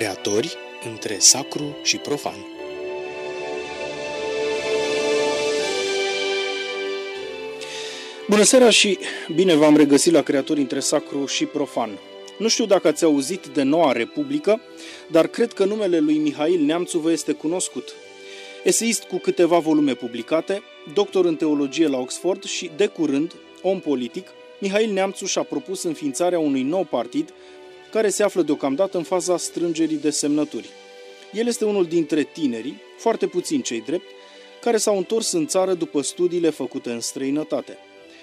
Creatori între sacru și profan. Bună seara și bine v-am regăsit la Creatori între sacru și profan. Nu știu dacă ați auzit de Noua Republică, dar cred că numele lui Mihail Neamțu vă este cunoscut. Eseist cu câteva volume publicate, doctor în teologie la Oxford și, de curând, om politic, Mihail Neamțu și-a propus înființarea unui nou partid care se află deocamdată în faza strângerii de semnături. El este unul dintre tinerii, foarte puțin cei drept, care s-au întors în țară după studiile făcute în străinătate.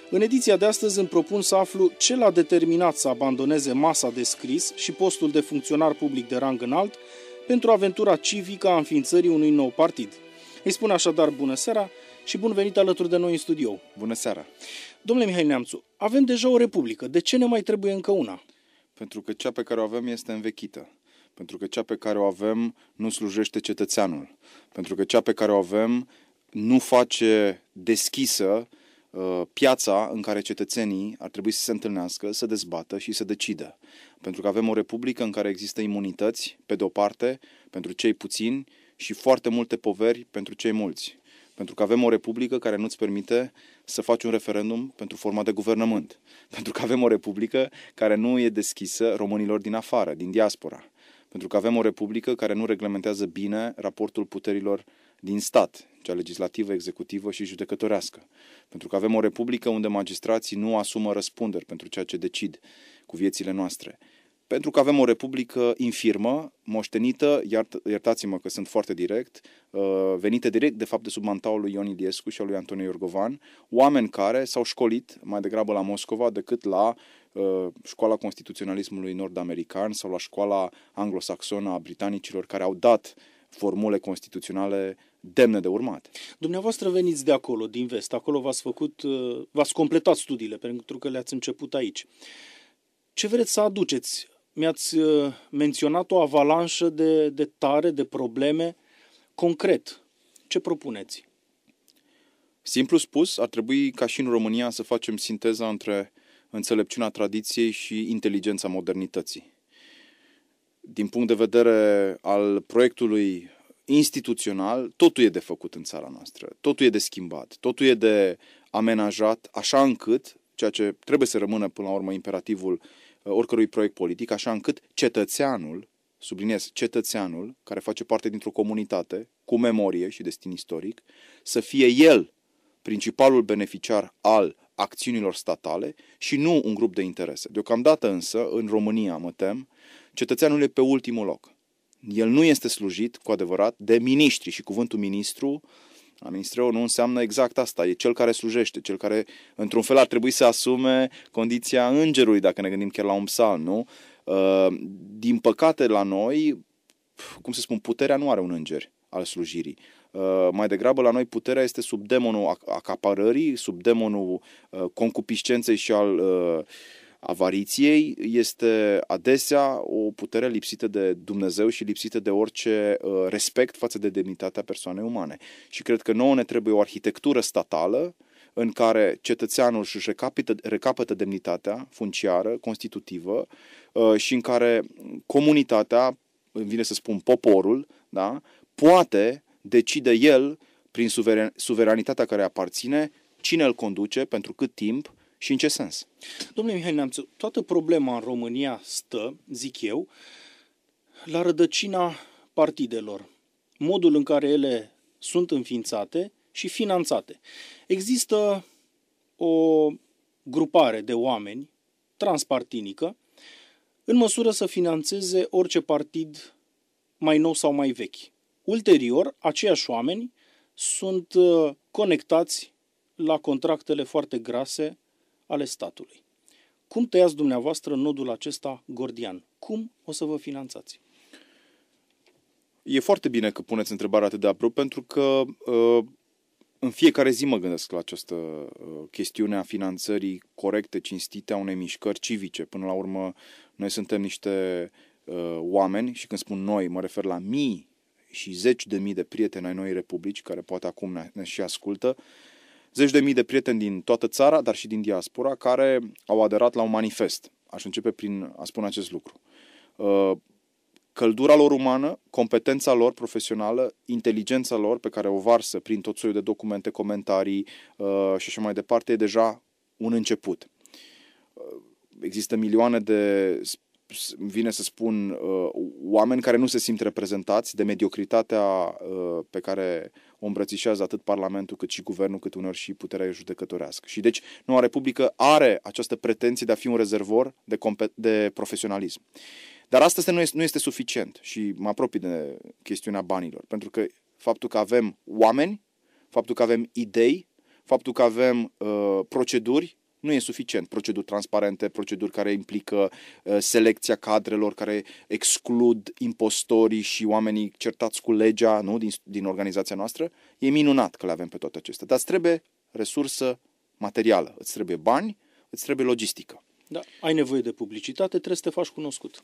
În ediția de astăzi îmi propun să aflu ce l-a determinat să abandoneze masa de scris și postul de funcționar public de rang înalt pentru aventura civică a înființării unui nou partid. Îi spun așadar bună seara și bun venit alături de noi în studio. Bună seara! Domnule Mihai Neamțu, avem deja o republică, de ce ne mai trebuie încă una? pentru că cea pe care o avem este învechită, pentru că cea pe care o avem nu slujește cetățeanul, pentru că cea pe care o avem nu face deschisă uh, piața în care cetățenii ar trebui să se întâlnească, să dezbată și să decidă. Pentru că avem o republică în care există imunități, pe de o parte, pentru cei puțini și foarte multe poveri pentru cei mulți. Pentru că avem o republică care nu-ți permite să faci un referendum pentru forma de guvernământ. Pentru că avem o republică care nu e deschisă românilor din afară, din diaspora. Pentru că avem o republică care nu reglementează bine raportul puterilor din stat, cea legislativă, executivă și judecătorească. Pentru că avem o republică unde magistrații nu asumă răspunderi pentru ceea ce decid cu viețile noastre. Pentru că avem o republică infirmă, moștenită, iart, iertați-mă că sunt foarte direct, uh, venită direct de fapt de sub mantaul lui Ion Iliescu și al lui Antonio Iorgovan, oameni care s-au școlit mai degrabă la Moscova decât la uh, școala constituționalismului nord-american sau la școala anglosaxonă a britanicilor care au dat formule constituționale demne de urmat. Dumneavoastră veniți de acolo, din vest, acolo v-ați făcut, uh, v-ați completat studiile pentru că le-ați început aici. Ce vreți să aduceți mi-ați uh, menționat o avalanșă de, de tare, de probleme. Concret, ce propuneți? Simplu spus, ar trebui ca și în România să facem sinteza între înțelepciunea tradiției și inteligența modernității. Din punct de vedere al proiectului instituțional, totul e de făcut în țara noastră, totul e de schimbat, totul e de amenajat, așa încât ceea ce trebuie să rămână până la urmă imperativul uh, Uh, oricărui proiect politic, așa încât cetățeanul, subliniez, cetățeanul care face parte dintr-o comunitate cu memorie și destin istoric, să fie el principalul beneficiar al acțiunilor statale și nu un grup de interese. Deocamdată însă, în România, mă tem, cetățeanul e pe ultimul loc. El nu este slujit, cu adevărat, de miniștri și cuvântul ministru Administrerul nu înseamnă exact asta, e cel care slujește, cel care într-un fel ar trebui să asume condiția îngerului, dacă ne gândim chiar la un psalm, nu? Uh, din păcate la noi, cum să spun, puterea nu are un înger al slujirii. Uh, mai degrabă la noi puterea este sub demonul acaparării, sub demonul uh, concupiscenței și al uh, avariției este adesea o putere lipsită de Dumnezeu și lipsită de orice uh, respect față de demnitatea persoanei umane. Și cred că nouă ne trebuie o arhitectură statală în care cetățeanul își recapită, recapătă demnitatea funciară, constitutivă uh, și în care comunitatea, îmi vine să spun poporul, da, poate decide el, prin suveranitatea care aparține, cine îl conduce, pentru cât timp și în ce sens? Domnule Mihai Neamțu, toată problema în România stă, zic eu, la rădăcina partidelor, modul în care ele sunt înființate și finanțate. Există o grupare de oameni transpartinică în măsură să financeze orice partid mai nou sau mai vechi. Ulterior, aceiași oameni sunt uh, conectați la contractele foarte grase ale statului. Cum tăiați dumneavoastră nodul acesta gordian? Cum o să vă finanțați? E foarte bine că puneți întrebarea atât de abrupt, pentru că uh, în fiecare zi mă gândesc la această uh, chestiune a finanțării corecte, cinstite a unei mișcări civice. Până la urmă, noi suntem niște uh, oameni și când spun noi, mă refer la mii și zeci de mii de prieteni ai noi republici, care poate acum ne, ne și ascultă, uh, zeci de mii de prieteni din toată țara, dar și din diaspora, care au aderat la un manifest. Aș începe prin a spune acest lucru. Uh, căldura lor umană, competența lor profesională, inteligența lor pe care o varsă prin tot soiul de documente, comentarii uh, și așa mai departe, e deja un început. Uh, există milioane de vine să spun, oameni care nu se simt reprezentați de mediocritatea pe care o îmbrățișează atât Parlamentul cât și Guvernul, cât uneori și puterea judecătorească. Și deci noua Republică are această pretenție de a fi un rezervor de, de profesionalism. Dar asta nu este, nu este suficient și mă apropii de chestiunea banilor, pentru că faptul că avem oameni, faptul că avem idei, faptul că avem uh, proceduri nu e suficient. Proceduri transparente, proceduri care implică uh, selecția cadrelor, care exclud impostorii și oamenii certați cu legea nu? Din, din organizația noastră. E minunat că le avem pe toate acestea, dar îți trebuie resursă materială, îți trebuie bani, îți trebuie logistică. Da, ai nevoie de publicitate, trebuie să te faci cunoscut.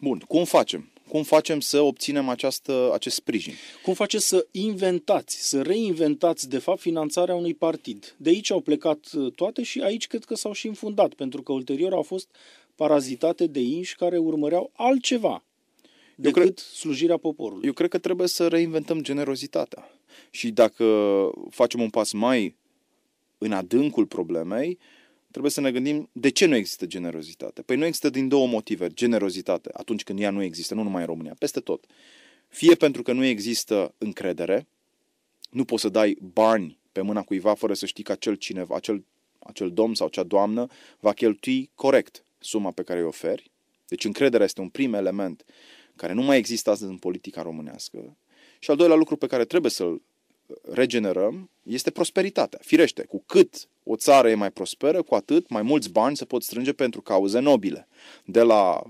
Bun, cum facem? Cum facem să obținem această, acest sprijin? Cum facem să inventați, să reinventați, de fapt, finanțarea unui partid? De aici au plecat uh, toate și aici cred că s-au și înfundat, pentru că ulterior au fost parazitate de inși care urmăreau altceva decât cred, slujirea poporului. Eu cred că trebuie să reinventăm generozitatea. Și dacă facem un pas mai în adâncul problemei, uh, trebuie să ne gândim de ce nu există generozitate. Păi nu există din două motive generozitate atunci când ea nu există, nu numai în România, peste tot. Fie pentru că nu există încredere, nu poți să dai bani pe mâna cuiva fără să știi că acel cineva, acel, acel domn sau acea doamnă va cheltui corect suma pe care îi oferi. Deci încrederea este un prim element care nu mai există astăzi în politica românească. Și al doilea lucru pe care trebuie să-l regenerăm este prosperitatea. Firește, cu cât o țară e mai prosperă, cu atât mai mulți bani se pot strânge pentru cauze nobile. De la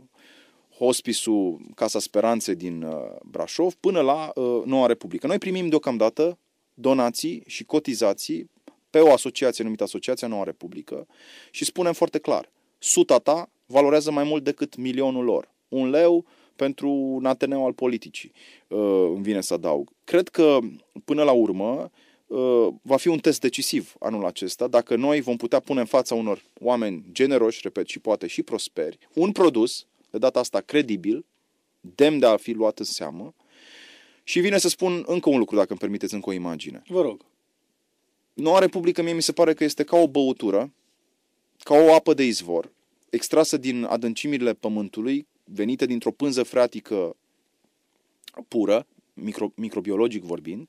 hospisul Casa Speranței din uh, Brașov până la uh, Noua Republică. Noi primim deocamdată donații și cotizații pe o asociație numită Asociația Noua Republică și spunem foarte clar, suta ta valorează mai mult decât milionul lor. Un leu pentru un ateneu al politicii, uh, îmi vine să adaug. Cred că, până la urmă, va fi un test decisiv anul acesta dacă noi vom putea pune în fața unor oameni generoși, repet, și poate și prosperi, un produs, de data asta credibil, demn de a fi luat în seamă. Și vine să spun încă un lucru, dacă îmi permiteți încă o imagine. Vă rog. Noua Republică mie mi se pare că este ca o băutură, ca o apă de izvor, extrasă din adâncimile pământului, venită dintr-o pânză freatică pură, micro, microbiologic vorbind, uh,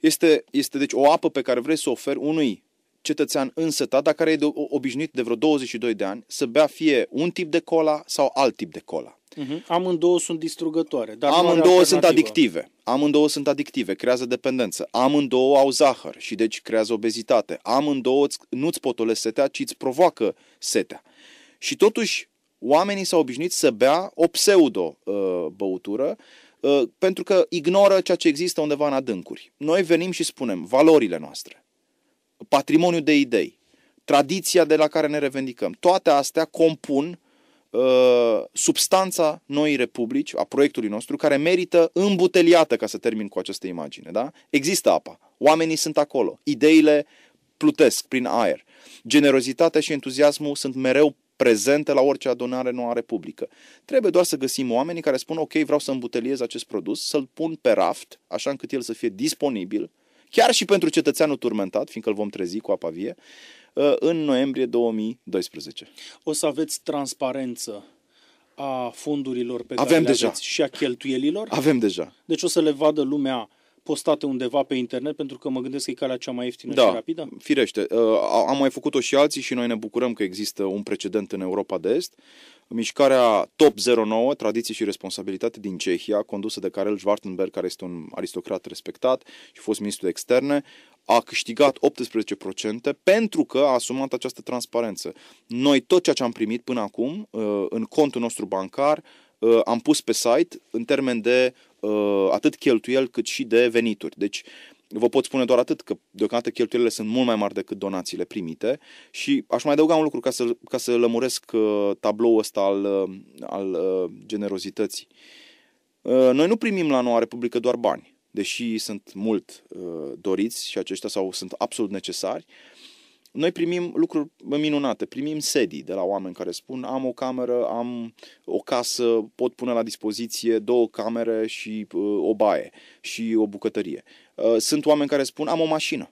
este, este deci o apă pe care vrei să o oferi unui cetățean însătat, dar care e de, obișnuit de vreo 22 de ani să bea fie un tip de cola sau alt tip de cola. Uh-huh. Amândouă sunt distrugătoare. Dar Amândouă sunt adictive. Amândouă sunt adictive, creează dependență. Amândouă au zahăr și deci creează obezitate. Amândouă nu-ți potolesc setea, ci îți provoacă setea. Și totuși, oamenii s-au obișnuit să bea o pseudo-băutură uh, Uh, pentru că ignoră ceea ce există undeva în adâncuri. Noi venim și spunem valorile noastre, patrimoniul de idei, tradiția de la care ne revendicăm, toate astea compun uh, substanța noii republici, a proiectului nostru, care merită îmbuteliată, ca să termin cu această imagine. Da? Există apa, oamenii sunt acolo, ideile plutesc prin aer, generozitatea și entuziasmul sunt mereu prezente la orice adunare nu are publică. Trebuie doar să găsim oamenii care spun, ok, vreau să îmbuteliez acest produs, să-l pun pe raft, așa încât el să fie disponibil, chiar și pentru cetățeanul turmentat, fiindcă îl vom trezi cu apa vie, uh, în noiembrie 2012. O să aveți transparență a fondurilor pe avem care deja. le aveți și a cheltuielilor? Avem deja. Deci o să le vadă lumea postate undeva pe internet, pentru că mă gândesc că e calea cea mai ieftină da, și rapidă? firește. Uh, am mai făcut-o și alții și noi ne bucurăm că există un precedent în Europa de Est. Mișcarea Top 09, Tradiții și Responsabilitate din Cehia, condusă de Karel Schwarzenberg, care este un aristocrat respectat și fost ministru de externe, a câștigat 18% pentru că a asumat această transparență. Noi tot ceea ce am primit până acum uh, în contul nostru bancar Uh, am pus pe site în termen de uh, atât cheltuiel cât și de venituri. Deci vă pot spune doar atât, că deocamdată cheltuielile sunt mult mai mari decât donațiile primite și aș mai adăuga un lucru ca să, ca să lămuresc uh, tabloul ăsta al, al generozității. Noi nu primim la Noua Republică doar bani, deși sunt mult doriți și aceștia sau sunt absolut necesari. Uh, noi primim lucruri minunate, primim sedii de la oameni care spun am o cameră, am o casă, pot pune la dispoziție două camere și uh, o baie și o bucătărie. Uh, sunt oameni care spun am o mașină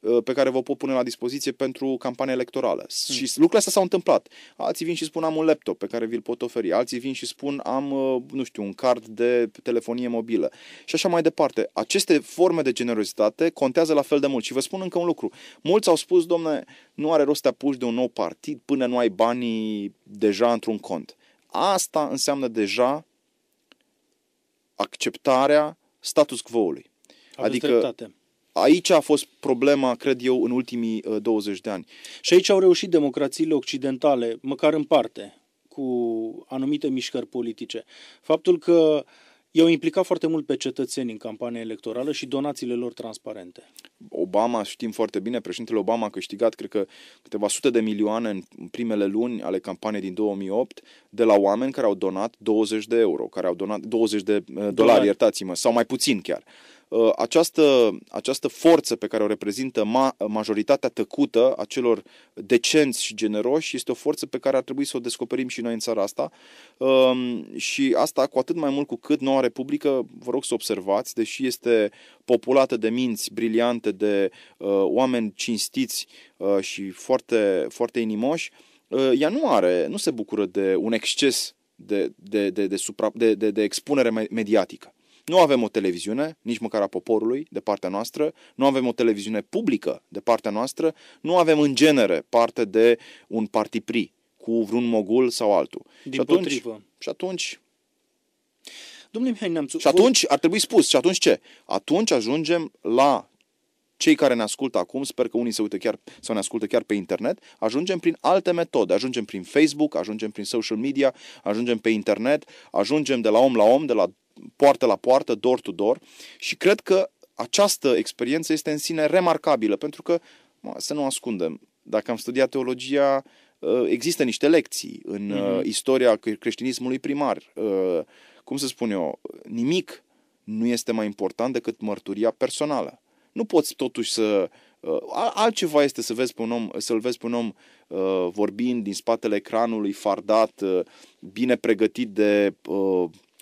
Uh, pe care vă pot pune la dispoziție pentru campania electorală. Mm. Și lucrurile astea s-au întâmplat. Alții vin și spun am un laptop pe care vi-l pot oferi, alții vin și spun am, uh, nu știu, un card de telefonie mobilă și așa mai departe. Aceste forme de generozitate contează la fel de mult. Și vă spun încă un lucru. Mulți au spus, domne, nu are rost să te apuci de un nou partid până nu ai banii deja într-un cont. Asta înseamnă deja acceptarea status quo-ului. Aveți adică, dreptate Aici a fost problema, cred eu, în ultimii 20 uh, de ani. Și aici au reușit democrațiile occidentale, măcar în parte, cu anumite mișcări politice. Faptul că i-au implicat foarte mult pe cetățeni în campania electorală și donațiile lor transparente. Obama, știm foarte bine, președintele Obama a câștigat, cred că, câteva sute de milioane în primele luni ale campaniei din 2008 de la oameni care au donat 20 de euro, care au donat 20 de uh, dolari, dolari. iertați-mă, sau mai puțin chiar. Uh, această, această forță pe care o reprezintă ma, majoritatea tăcută a celor decenți și generoși este o forță pe care ar trebui să o descoperim și noi în țara asta um, și asta cu atât mai mult cu cât noua Republică, vă rog să observați, deși este populată de minți briliante, de uh, oameni cinstiți uh, și foarte, foarte inimoși, ea nu are, nu se bucură de un exces de, de, de, de, supra, de, de, de expunere mediatică. Nu avem o televiziune, nici măcar a poporului, de partea noastră, nu avem o televiziune publică, de partea noastră, nu avem în genere parte de un partipri cu vreun mogul sau altul. Din și atunci, potrivă. Și atunci... Domnule Mihai Neamțu... Și atunci, ar trebui spus, și atunci ce? Atunci ajungem la cei care ne ascultă acum, sper că unii se uită chiar sau ne ascultă chiar pe internet, ajungem prin alte metode, ajungem prin Facebook, ajungem prin social media, ajungem pe internet, ajungem de la om la om, de la poartă la poartă, door to door și cred că această experiență este în sine remarcabilă, pentru că, mă, să nu ascundem, dacă am studiat teologia, ă, există niște lecții în mm-hmm. istoria creștinismului primar. Ă, cum să spun eu, nimic nu este mai important decât mărturia personală. Nu poți totuși să altceva este să vezi pe un om, să-l vezi pe un om vorbind din spatele ecranului, fardat, bine pregătit de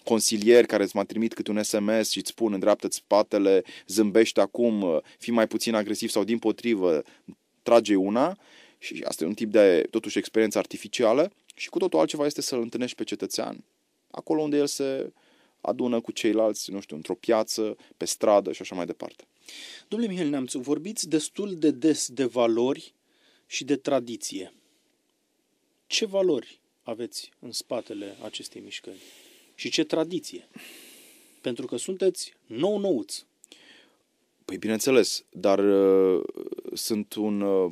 consilieri care îți mai trimit câte un SMS și îți spun îndreaptă-ți spatele, zâmbește acum, fii mai puțin agresiv sau din potrivă, trage una și asta e un tip de totuși experiență artificială și cu totul altceva este să-l întâlnești pe cetățean acolo unde el se adună cu ceilalți, nu știu, într-o piață, pe stradă și așa mai departe. Domnule Mihail Neamțu, vorbiți destul de des de valori și de tradiție. Ce valori aveți în spatele acestei mișcări? și ce tradiție. Pentru că sunteți nou-nouți. Păi bineînțeles, dar uh, sunt un, uh,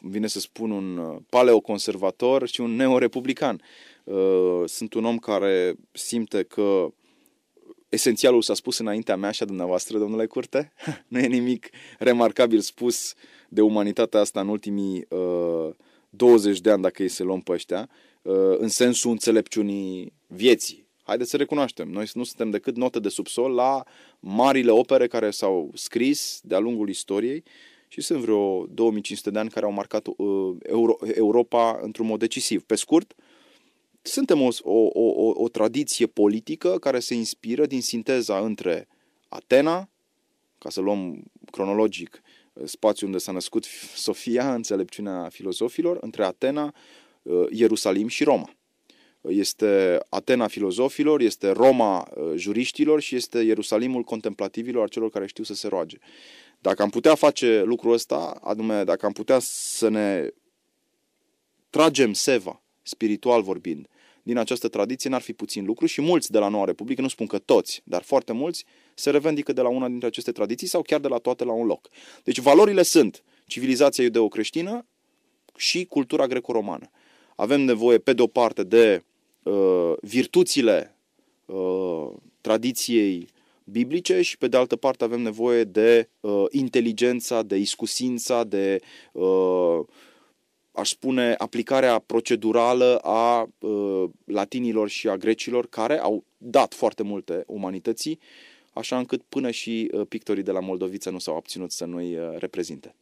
vine să spun, un uh, paleoconservator și un neorepublican. Uh, sunt un om care simte că esențialul s-a spus înaintea mea și a dumneavoastră, domnule Curte. nu e nimic remarcabil spus de umanitatea asta în ultimii uh, 20 de ani, dacă e se luăm pe ăștia, uh, în sensul înțelepciunii vieții Haideți să recunoaștem, noi nu suntem decât note de subsol la marile opere care s-au scris de-a lungul istoriei și sunt vreo 2500 de ani care au marcat uh, Euro- Europa într-un mod decisiv. Pe scurt, suntem o, o, o, o tradiție politică care se inspiră din sinteza între Atena, ca să luăm cronologic uh, spațiul unde s-a născut Sofia, înțelepciunea filozofilor, între Atena, uh, Ierusalim și Roma este Atena filozofilor, este Roma uh, juriștilor și este Ierusalimul contemplativilor, a celor care știu să se roage. Dacă am putea face lucrul ăsta, anume dacă am putea să ne tragem seva, spiritual vorbind, din această tradiție, n-ar fi puțin lucru și mulți de la Noua Republică, nu spun că toți, dar foarte mulți, se revendică de la una dintre aceste tradiții sau chiar de la toate la un loc. Deci valorile sunt civilizația iudeo-creștină și cultura greco-romană. Avem nevoie, pe de o parte, de Uh, virtuțile uh, tradiției biblice și pe de altă parte avem nevoie de uh, inteligența, de iscusința, de uh, aș spune aplicarea procedurală a uh, latinilor și a grecilor care au dat foarte multe umanității, așa încât până și uh, pictorii de la Moldovița nu s-au abținut să nu-i uh, reprezinte.